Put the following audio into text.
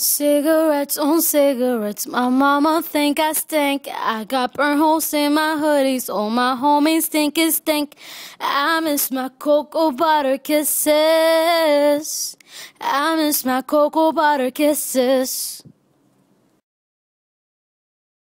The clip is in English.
Cigarettes on cigarettes, my mama think I stink. I got burn holes in my hoodies, all my homies think it stink. I miss my cocoa butter kisses. I miss my cocoa butter kisses.